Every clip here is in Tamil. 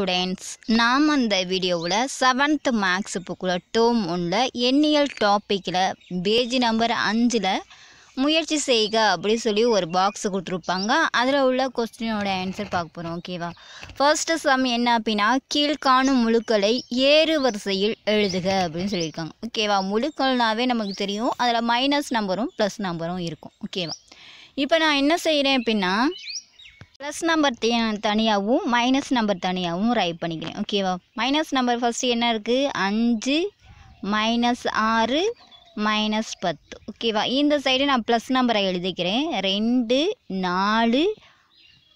ஸ்டூடெண்ட்ஸ் நாம் அந்த வீடியோவில் செவன்த் மேக்ஸ் புக்கில் டோம் ஒன்றில் எண்ணியல் டாப்பிக்கில் பேஜ் நம்பர் அஞ்சில் முயற்சி செய்க அப்படின்னு சொல்லி ஒரு பாக்ஸ் கொடுத்துருப்பாங்க அதில் உள்ள கொஸ்டினோட ஆன்சர் பார்க்க போகிறோம் ஓகேவா ஃபர்ஸ்ட் சம் என்ன அப்படின்னா கீழ்காணும் முழுக்களை ஏறு வரிசையில் எழுதுக அப்படின்னு சொல்லியிருக்காங்க ஓகேவா முழுக்கள்னாவே நமக்கு தெரியும் அதில் மைனஸ் நம்பரும் ப்ளஸ் நம்பரும் இருக்கும் ஓகேவா இப்போ நான் என்ன செய்கிறேன் அப்படின்னா ப்ளஸ் நம்பர் தனியாகவும் மைனஸ் நம்பர் தனியாகவும் ரைட் பண்ணிக்கிறேன் ஓகேவா மைனஸ் நம்பர் ஃபஸ்ட்டு என்ன இருக்குது அஞ்சு மைனஸ் ஆறு மைனஸ் பத்து ஓகேவா இந்த சைடு நான் ப்ளஸ் நம்பரை எழுதிக்கிறேன் ரெண்டு நாலு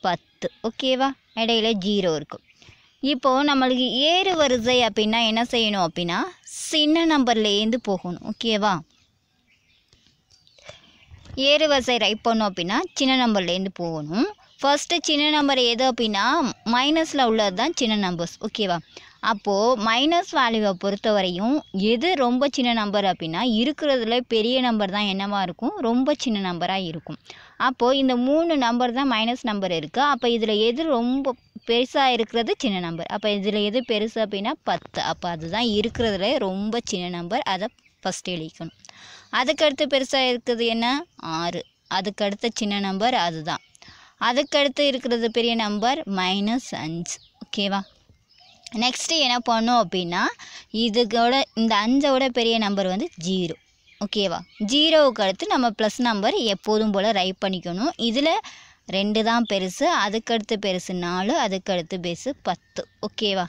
பத்து ஓகேவா இடையில ஜீரோ இருக்கும் இப்போது நம்மளுக்கு ஏறு வரிசை அப்படின்னா என்ன செய்யணும் அப்படின்னா சின்ன நம்பர்லேருந்து போகணும் ஓகேவா ஏறு வரிசை ரைட் பண்ணோம் அப்படின்னா சின்ன நம்பர்லேருந்து போகணும் ஃபஸ்ட்டு சின்ன நம்பர் எது அப்படின்னா மைனஸில் உள்ளது தான் சின்ன நம்பர்ஸ் ஓகேவா அப்போது மைனஸ் வேல்யூவை பொறுத்த வரையும் எது ரொம்ப சின்ன நம்பர் அப்படின்னா இருக்கிறதுல பெரிய நம்பர் தான் என்னவாக இருக்கும் ரொம்ப சின்ன நம்பராக இருக்கும் அப்போது இந்த மூணு நம்பர் தான் மைனஸ் நம்பர் இருக்குது அப்போ இதில் எது ரொம்ப பெருசாக இருக்கிறது சின்ன நம்பர் அப்போ இதில் எது பெருசு அப்படின்னா பத்து அப்போ அதுதான் இருக்கிறதுல ரொம்ப சின்ன நம்பர் அதை ஃபஸ்ட்டு எழுதிக்கணும் அதுக்கடுத்து பெருசாக இருக்கிறது என்ன ஆறு அதுக்கடுத்த சின்ன நம்பர் அதுதான் அதுக்கடுத்து இருக்கிறது பெரிய நம்பர் மைனஸ் அஞ்சு ஓகேவா நெக்ஸ்ட்டு என்ன பண்ணோம் அப்படின்னா இதுக்கோட இந்த அஞ்சோட பெரிய நம்பர் வந்து ஜீரோ ஓகேவா ஜீரோவுக்கு அடுத்து நம்ம ப்ளஸ் நம்பர் எப்போதும் போல் ரைட் பண்ணிக்கணும் இதில் ரெண்டு தான் பெருசு அதுக்கடுத்து பெருசு நாலு அதுக்கடுத்து பெருசு பத்து ஓகேவா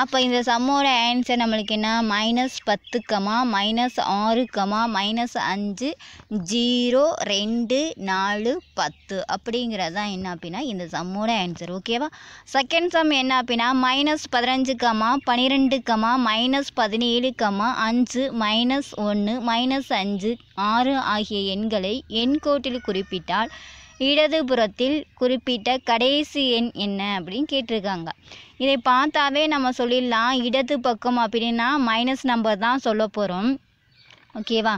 அப்போ இந்த சம்மோட ஆன்சர் நம்மளுக்கு என்ன மைனஸ் பத்து கமா மைனஸ் ஆறு கமா மைனஸ் அஞ்சு ஜீரோ ரெண்டு நாலு பத்து அப்படிங்கிறது தான் என்ன அப்படின்னா இந்த சம்மோட ஆன்சர் ஓகேவா செகண்ட் சம் என்ன அப்படின்னா மைனஸ் பதினஞ்சு கமா பன்னிரெண்டு கமா மைனஸ் பதினேழு கமா அஞ்சு மைனஸ் ஒன்று மைனஸ் அஞ்சு ஆறு ஆகிய எண்களை எண்கோட்டில் குறிப்பிட்டால் இடதுபுறத்தில் குறிப்பிட்ட கடைசி எண் என்ன அப்படின்னு கேட்டிருக்காங்க இதை பார்த்தாவே நம்ம சொல்லிடலாம் இடது பக்கம் அப்படின்னா மைனஸ் நம்பர் தான் சொல்ல போகிறோம் ஓகேவா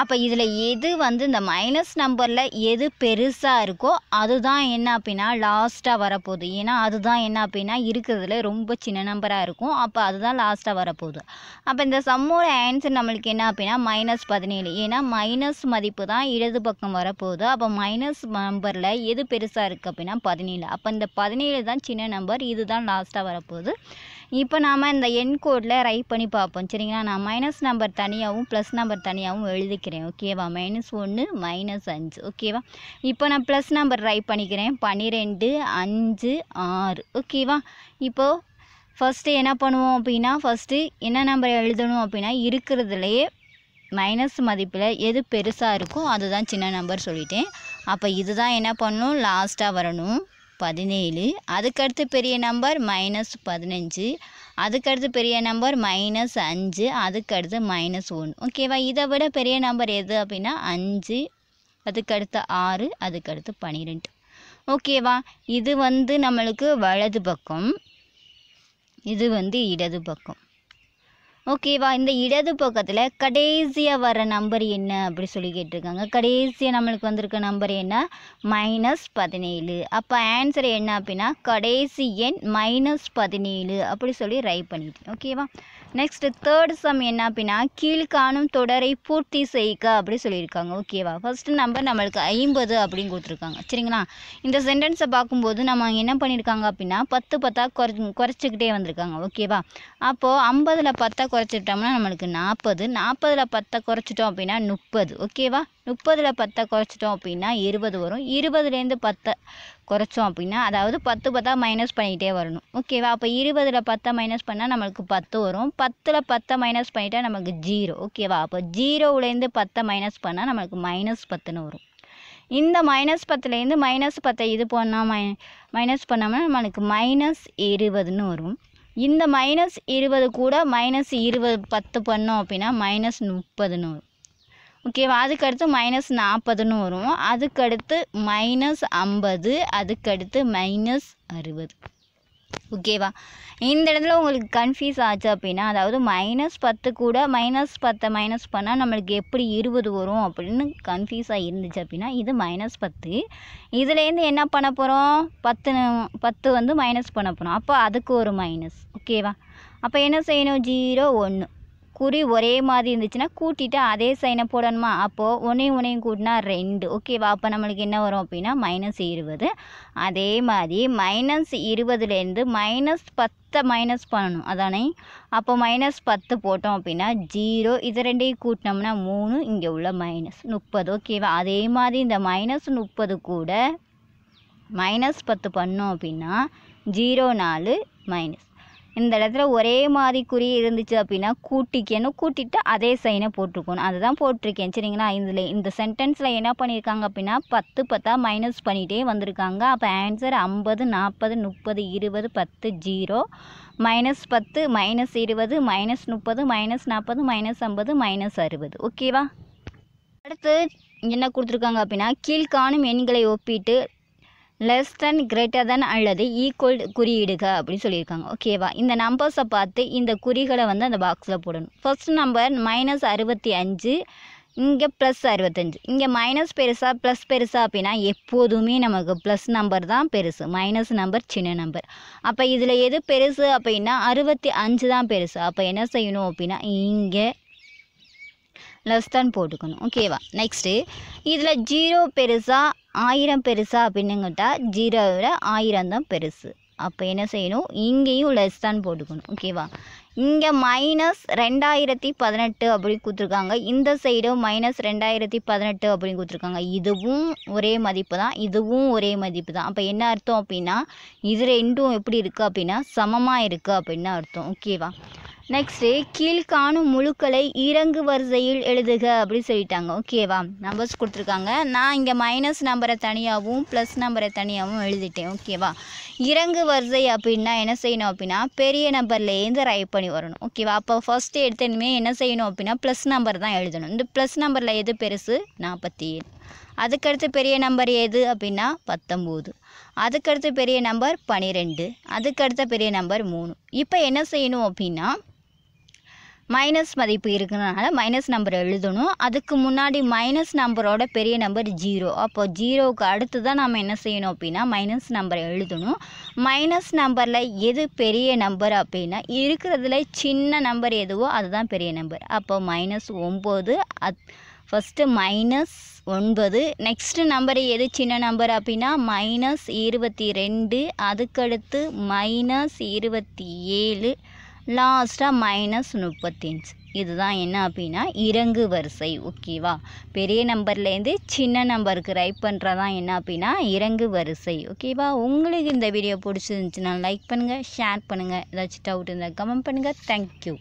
அப்போ இதில் எது வந்து இந்த மைனஸ் நம்பரில் எது பெருசாக இருக்கோ அதுதான் என்ன அப்படின்னா லாஸ்ட்டாக வரப்போகுது ஏன்னா அதுதான் என்ன அப்படின்னா இருக்கிறதுல ரொம்ப சின்ன நம்பராக இருக்கும் அப்போ அதுதான் லாஸ்ட்டாக வரப்போகுது அப்போ இந்த சம்மோட ஆன்சர் நம்மளுக்கு என்ன அப்படின்னா மைனஸ் பதினேழு ஏன்னா மைனஸ் மதிப்பு தான் இடது பக்கம் வரப்போகுது அப்போ மைனஸ் நம்பரில் எது பெருசாக இருக்குது அப்படின்னா பதினேழு அப்போ இந்த பதினேழு தான் சின்ன நம்பர் இதுதான் லாஸ்ட்டாக வரப்போகுது இப்போ நாம் இந்த என் கோடில் ரைட் பண்ணி பார்ப்போம் சரிங்களா நான் மைனஸ் நம்பர் தனியாகவும் ப்ளஸ் நம்பர் தனியாகவும் எழுதிக்கிறேன் ஓகேவா மைனஸ் ஒன்று மைனஸ் அஞ்சு ஓகேவா இப்போ நான் ப்ளஸ் நம்பர் ரைட் பண்ணிக்கிறேன் பன்னிரெண்டு அஞ்சு ஆறு ஓகேவா இப்போது ஃபஸ்ட்டு என்ன பண்ணுவோம் அப்படின்னா ஃபஸ்ட்டு என்ன நம்பர் எழுதணும் அப்படின்னா இருக்கிறதுலையே மைனஸ் மதிப்பில் எது பெருசாக இருக்கோ அதுதான் சின்ன நம்பர் சொல்லிட்டேன் அப்போ இதுதான் என்ன பண்ணணும் லாஸ்ட்டாக வரணும் பதினேழு அதுக்கடுத்து பெரிய நம்பர் மைனஸ் பதினஞ்சு அதுக்கடுத்து பெரிய நம்பர் மைனஸ் அஞ்சு அதுக்கடுத்து மைனஸ் ஒன்று ஓகேவா இதை விட பெரிய நம்பர் எது அப்படின்னா அஞ்சு அதுக்கடுத்து ஆறு அதுக்கடுத்து பன்னிரெண்டு ஓகேவா இது வந்து நம்மளுக்கு வலது பக்கம் இது வந்து இடது பக்கம் ஓகேவா இந்த இடது பக்கத்தில் கடைசியாக வர நம்பர் என்ன அப்படி சொல்லி கேட்டிருக்காங்க கடைசியாக நம்மளுக்கு வந்திருக்க நம்பர் என்ன மைனஸ் பதினேழு அப்போ ஆன்சர் என்ன அப்படின்னா கடைசி எண் மைனஸ் பதினேழு அப்படி சொல்லி ரைட் பண்ணிட்டேன் ஓகேவா நெக்ஸ்ட்டு தேர்ட் சம் என்ன அப்படின்னா கீழ்காணும் தொடரை பூர்த்தி செய்க அப்படி சொல்லியிருக்காங்க ஓகேவா ஃபஸ்ட்டு நம்பர் நம்மளுக்கு ஐம்பது அப்படின்னு கொடுத்துருக்காங்க சரிங்களா இந்த சென்டென்ஸை பார்க்கும்போது நம்ம என்ன பண்ணியிருக்காங்க அப்படின்னா பத்து பத்தாக குறை குறைச்சிக்கிட்டே வந்திருக்காங்க ஓகேவா அப்போது ஐம்பதில் பத்தா குறைச்சிட்டோம்னா நம்மளுக்கு நாற்பது நாற்பதில் பத்தை குறைச்சிட்டோம் அப்படின்னா முப்பது ஓகேவா முப்பதில் பத்தை குறைச்சிட்டோம் அப்படின்னா இருபது வரும் இருபதுலேருந்து பத்தை குறைச்சோம் அப்படின்னா அதாவது பத்து பத்தா மைனஸ் பண்ணிகிட்டே வரணும் ஓகேவா அப்போ இருபதில் பத்தை மைனஸ் பண்ணால் நம்மளுக்கு பத்து வரும் பத்தில் பத்தை மைனஸ் பண்ணிட்டால் நமக்கு ஜீரோ ஓகேவா அப்போ ஜீரோவுலேருந்து பத்தை மைனஸ் பண்ணால் நம்மளுக்கு மைனஸ் பத்துன்னு வரும் இந்த மைனஸ் பத்துலேருந்து மைனஸ் பத்தை இது பண்ணால் மை மைனஸ் பண்ணாமல் நம்மளுக்கு மைனஸ் இருபதுன்னு வரும் இந்த மைனஸ் இருபது கூட மைனஸ் இருபது பத்து பண்ணோம் அப்படின்னா மைனஸ் முப்பதுன்னு வரும் ஓகேவா அதுக்கடுத்து மைனஸ் நாற்பதுன்னு வரும் அதுக்கடுத்து மைனஸ் ஐம்பது அதுக்கடுத்து மைனஸ் அறுபது ஓகேவா இந்த இடத்துல உங்களுக்கு கன்ஃபியூஸ் ஆச்சு அப்படின்னா அதாவது மைனஸ் பத்து கூட மைனஸ் பத்தை மைனஸ் பண்ணால் நம்மளுக்கு எப்படி இருபது வரும் அப்படின்னு கன்ஃபியூஸாக இருந்துச்சு அப்படின்னா இது மைனஸ் பத்து இதுலேருந்து என்ன பண்ண போகிறோம் பத்து பத்து வந்து மைனஸ் பண்ண போகிறோம் அப்போ அதுக்கு ஒரு மைனஸ் ஓகேவா அப்போ என்ன செய்யணும் ஜீரோ ஒன்று குறி ஒரே மாதிரி இருந்துச்சுன்னா கூட்டிட்டு அதே சைனை போடணுமா அப்போது ஒன்றையும் ஒன்றையும் கூட்டினா ரெண்டு ஓகேவா அப்போ நம்மளுக்கு என்ன வரும் அப்படின்னா மைனஸ் இருபது அதே மாதிரி மைனஸ் இருபதுலேருந்து மைனஸ் பத்தை மைனஸ் பண்ணணும் அதானே அப்போ மைனஸ் பத்து போட்டோம் அப்படின்னா ஜீரோ இது ரெண்டையும் கூட்டினோம்னா மூணு இங்கே உள்ள மைனஸ் முப்பது ஓகேவா அதே மாதிரி இந்த மைனஸ் முப்பது கூட மைனஸ் பத்து பண்ணோம் அப்படின்னா ஜீரோ நாலு மைனஸ் இந்த இடத்துல ஒரே மாதிரி குறி இருந்துச்சு அப்படின்னா கூட்டிக்கணும் கூட்டிட்டு அதே சைனை போட்டிருக்கணும் அதுதான் போட்டிருக்கேன் சரிங்களா இதில் இந்த சென்டென்ஸில் என்ன பண்ணியிருக்காங்க அப்படின்னா பத்து பத்தா மைனஸ் பண்ணிகிட்டே வந்திருக்காங்க அப்போ ஆன்சர் ஐம்பது நாற்பது முப்பது இருபது பத்து ஜீரோ மைனஸ் பத்து மைனஸ் இருபது மைனஸ் முப்பது மைனஸ் நாற்பது மைனஸ் ஐம்பது மைனஸ் அறுபது ஓகேவா அடுத்து என்ன கொடுத்துருக்காங்க அப்படின்னா கீழ்காணும் எண்களை ஒப்பிட்டு லெஸ் தென் கிரேட்டர் தென் அல்லது ஈக்குவல் குறியிடுக அப்படின்னு சொல்லியிருக்காங்க ஓகேவா இந்த நம்பர்ஸை பார்த்து இந்த குறிகளை வந்து அந்த பாக்ஸில் போடணும் ஃபஸ்ட் நம்பர் மைனஸ் அறுபத்தி அஞ்சு இங்கே ப்ளஸ் அறுபத்தஞ்சு இங்கே மைனஸ் பெருசாக ப்ளஸ் பெருசாக அப்படின்னா எப்போதுமே நமக்கு ப்ளஸ் நம்பர் தான் பெருசு மைனஸ் நம்பர் சின்ன நம்பர் அப்போ இதில் எது பெருசு அப்படின்னா அறுபத்தி அஞ்சு தான் பெருசு அப்போ என்ன செய்யணும் அப்படின்னா இங்கே லெஸ் தான் போட்டுக்கணும் ஓகேவா நெக்ஸ்ட்டு இதில் ஜீரோ பெருசாக ஆயிரம் பெருசா அப்படின்னுங்கிட்டா ஜீரோ விட ஆயிரம் தான் பெருசு அப்போ என்ன செய்யணும் இங்கேயும் லெஸ் தான் போட்டுக்கணும் ஓகேவா இங்கே மைனஸ் ரெண்டாயிரத்தி பதினெட்டு அப்படின்னு கொடுத்துருக்காங்க இந்த சைடும் மைனஸ் ரெண்டாயிரத்தி பதினெட்டு அப்படின்னு கொடுத்துருக்காங்க இதுவும் ஒரே மதிப்பு தான் இதுவும் ஒரே மதிப்பு தான் அப்போ என்ன அர்த்தம் அப்படின்னா இது ரெண்டும் எப்படி இருக்குது அப்படின்னா சமமாக இருக்குது அப்படின்னு அர்த்தம் ஓகேவா நெக்ஸ்ட்டு கீழ்காணும் முழுக்களை இறங்கு வரிசையில் எழுதுக அப்படின்னு சொல்லிட்டாங்க ஓகேவா நம்பர்ஸ் கொடுத்துருக்காங்க நான் இங்கே மைனஸ் நம்பரை தனியாகவும் ப்ளஸ் நம்பரை தனியாகவும் எழுதிட்டேன் ஓகேவா இறங்கு வரிசை அப்படின்னா என்ன செய்யணும் அப்படின்னா பெரிய நம்பர்லேருந்து ரைட் பண்ணி வரணும் ஓகேவா அப்போ ஃபஸ்ட்டு எடுத்தனுமே என்ன செய்யணும் அப்படின்னா ப்ளஸ் நம்பர் தான் எழுதணும் இந்த ப்ளஸ் நம்பரில் எது பெருசு நாற்பத்தி ஏழு அதுக்கடுத்து பெரிய நம்பர் எது அப்படின்னா பத்தொம்போது அதுக்கடுத்து பெரிய நம்பர் பன்னிரெண்டு அதுக்கடுத்த பெரிய நம்பர் மூணு இப்போ என்ன செய்யணும் அப்படின்னா மைனஸ் மதிப்பு இருக்கிறதுனால மைனஸ் நம்பர் எழுதணும் அதுக்கு முன்னாடி மைனஸ் நம்பரோட பெரிய நம்பர் ஜீரோ அப்போ ஜீரோவுக்கு அடுத்து தான் நம்ம என்ன செய்யணும் அப்படின்னா மைனஸ் நம்பரை எழுதணும் மைனஸ் நம்பரில் எது பெரிய நம்பர் அப்படின்னா இருக்கிறதுல சின்ன நம்பர் எதுவோ அதுதான் பெரிய நம்பர் அப்போ மைனஸ் ஒம்பது அத் ஃபஸ்ட்டு மைனஸ் ஒன்பது நெக்ஸ்ட்டு நம்பர் எது சின்ன நம்பர் அப்படின்னா மைனஸ் இருபத்தி ரெண்டு அதுக்கடுத்து மைனஸ் இருபத்தி ஏழு லாஸ்ட்டாக மைனஸ் முப்பத்தஞ்சு இதுதான் என்ன அப்படின்னா இறங்கு வரிசை ஓகேவா பெரிய நம்பர்லேருந்து சின்ன நம்பருக்கு ரைட் பண்ணுறதான் என்ன அப்படின்னா இறங்கு வரிசை ஓகேவா உங்களுக்கு இந்த வீடியோ பிடிச்சிருந்துச்சுன்னா லைக் பண்ணுங்கள் ஷேர் பண்ணுங்கள் ஏதாச்சும் டவுட் இருந்தால் கமெண்ட் பண்ணுங்கள் தேங்க்யூ